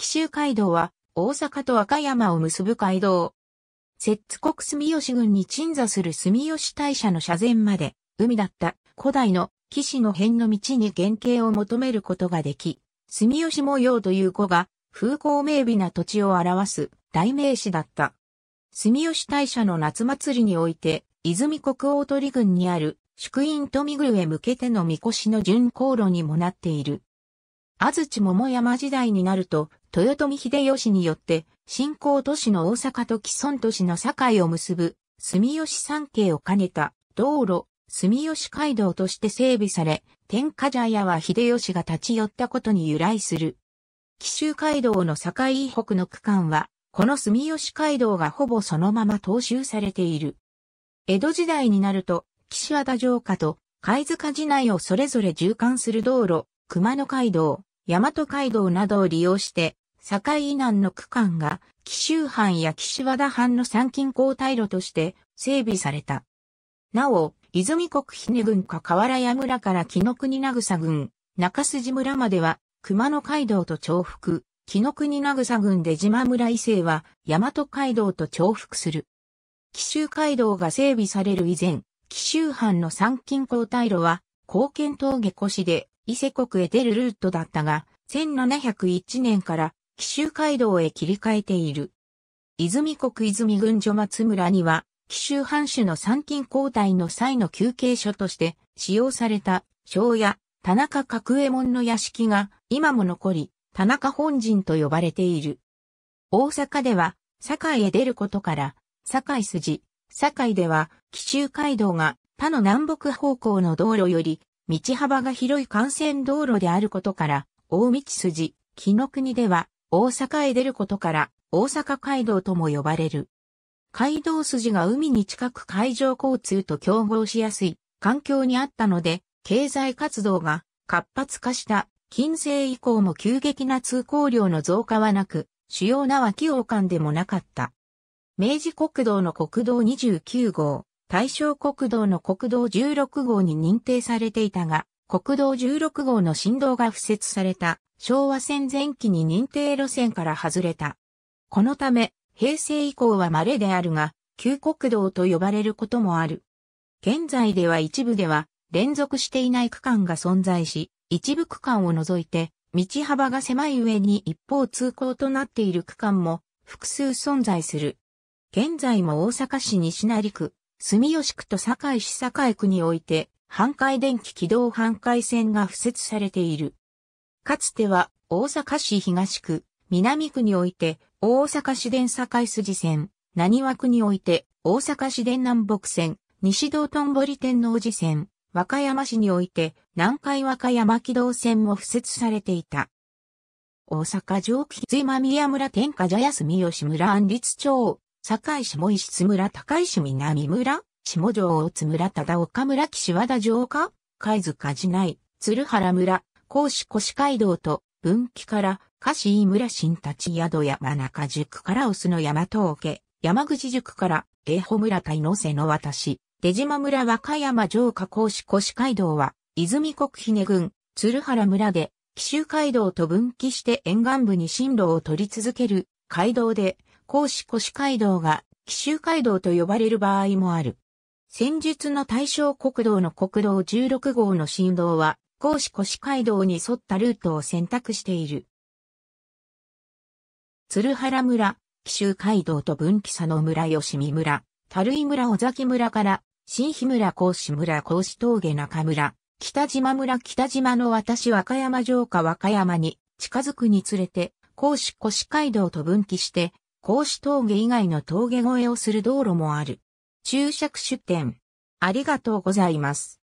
紀州街道は大阪と和歌山を結ぶ街道。摂津国住吉郡に鎮座する住吉大社の社前まで海だった古代の騎士の辺の道に原型を求めることができ、住吉模様という語が風光明媚な土地を表す代名詞だった。住吉大社の夏祭りにおいて、泉国大鳥郡にある祝院富宮へ向けての神輿の巡航路にもなっている。安土桃山時代になると、豊臣秀吉によって、新興都市の大阪と既存都市の境を結ぶ、住吉三景を兼ねた道路、住吉街道として整備され、天下茶屋は秀吉が立ち寄ったことに由来する。紀州街道の境以北の区間は、この住吉街道がほぼそのまま踏襲されている。江戸時代になると、岸和田城下と貝塚寺内をそれぞれ縦貫する道路、熊野街道、大和街道などを利用して、境以南の区間が、紀州藩や岸和田藩の参勤交代路として整備された。なお、泉国姫郡か河原屋村から木の国名草郡、中筋村までは、熊野街道と重複、木の国名草郡で島村伊勢は、大和街道と重複する。紀州街道が整備される以前、紀州藩の参勤交代路は、貢献峠越しで伊勢国へ出るルートだったが、1701年から紀州街道へ切り替えている。泉国泉郡所松村には、紀州藩主の参勤交代の際の休憩所として使用された庄屋、田中角右衛門の屋敷が今も残り、田中本陣と呼ばれている。大阪では、堺へ出ることから、堺筋、堺では、紀州街道が他の南北方向の道路より道幅が広い幹線道路であることから、大道筋、木の国では、大阪へ出ることから、大阪街道とも呼ばれる。街道筋が海に近く海上交通と競合しやすい環境にあったので、経済活動が活発化した近世以降も急激な通行量の増加はなく、主要な脇王間でもなかった。明治国道の国道29号、大正国道の国道16号に認定されていたが、国道16号の振動が付設された昭和戦前期に認定路線から外れた。このため、平成以降は稀であるが、旧国道と呼ばれることもある。現在では一部では連続していない区間が存在し、一部区間を除いて道幅が狭い上に一方通行となっている区間も複数存在する。現在も大阪市西成区、住吉区と堺市堺区において、半壊電気軌道半壊線が付設されている。かつては、大阪市東区、南区において、大阪市電堺筋線、何和区において、大阪市電南北線、西道頓堀天王寺線、和歌山市において、南海和歌山軌道線も付設されていた。大阪城木津間宮村天下茶屋住吉村安立町堺市も石津村高石南村下城大津村忠岡村岸和田城下貝塚市内鶴原村甲子越街道と分岐から菓子井村新立宿山中宿からオスの山東家山口宿から英穂村対の瀬の渡し出島村和歌山城下甲子越街道は泉国姫郡鶴原村で紀州街道と分岐して沿岸部に進路を取り続ける街道で甲子越街道が紀州街道と呼ばれる場合もある。戦術の対象国道の国道16号の振動は、甲子越街道に沿ったルートを選択している。鶴原村、紀州街道と分岐佐野村吉見村、樽井村尾崎村から、新日村甲子村甲子峠中村、北島村北島の私和歌山城下和歌山に近づくにつれて、甲子越街道と分岐して、格子峠以外の峠越えをする道路もある。注釈出店。ありがとうございます。